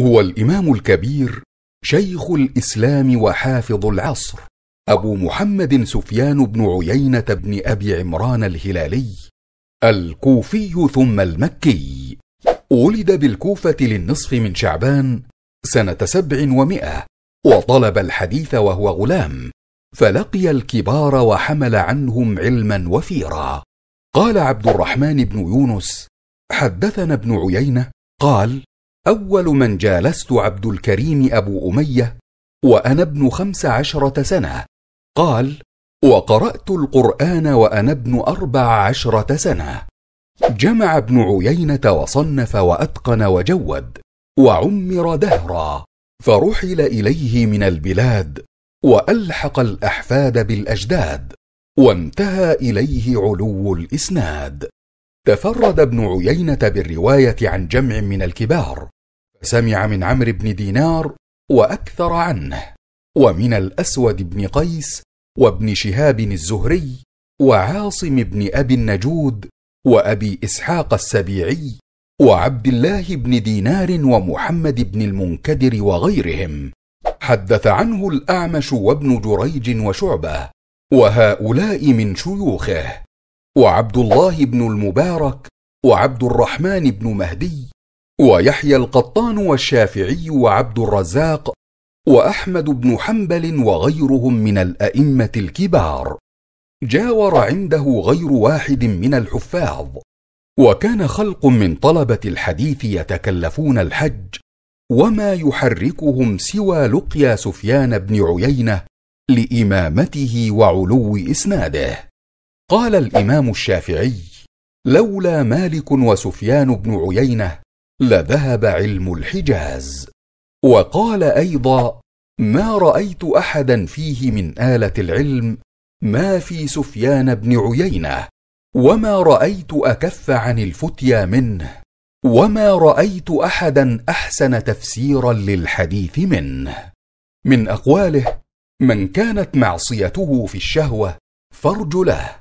هو الامام الكبير شيخ الاسلام وحافظ العصر ابو محمد سفيان بن عيينه بن ابي عمران الهلالي الكوفي ثم المكي ولد بالكوفه للنصف من شعبان سنه سبع ومائه وطلب الحديث وهو غلام فلقي الكبار وحمل عنهم علما وفيرا قال عبد الرحمن بن يونس حدثنا ابن عيينه قال أول من جالست عبد الكريم أبو أمية وأنا ابن خمس عشرة سنة قال وقرأت القرآن وأنا ابن أربع عشرة سنة جمع ابن عيينة وصنف وأتقن وجود وعمر دهرا فرحل إليه من البلاد وألحق الأحفاد بالأجداد وانتهى إليه علو الإسناد تفرد ابن عيينة بالرواية عن جمع من الكبار سمع من عمرو بن دينار واكثر عنه ومن الاسود بن قيس وابن شهاب الزهري وعاصم بن ابي النجود وابي اسحاق السبيعي وعبد الله بن دينار ومحمد بن المنكدر وغيرهم حدث عنه الاعمش وابن جريج وشعبه وهؤلاء من شيوخه وعبد الله بن المبارك وعبد الرحمن بن مهدي ويحيى القطان والشافعي وعبد الرزاق واحمد بن حنبل وغيرهم من الائمه الكبار جاور عنده غير واحد من الحفاظ وكان خلق من طلبه الحديث يتكلفون الحج وما يحركهم سوى لقيا سفيان بن عيينه لامامته وعلو اسناده قال الامام الشافعي لولا مالك وسفيان بن عيينه لذهب علم الحجاز وقال ايضا ما رايت احدا فيه من اله العلم ما في سفيان بن عيينه وما رايت اكف عن الفتيا منه وما رايت احدا احسن تفسيرا للحديث منه من اقواله من كانت معصيته في الشهوه فارج له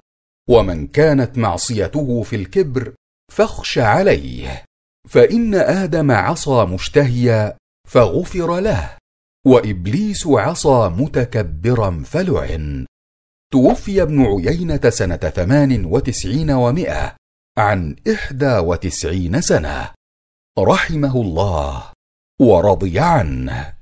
ومن كانت معصيته في الكبر فاخش عليه فان ادم عصى مشتهيا فغفر له وابليس عصى متكبرا فلعن توفي ابن عيينه سنه ثمان وتسعين ومائه عن احدى وتسعين سنه رحمه الله ورضي عنه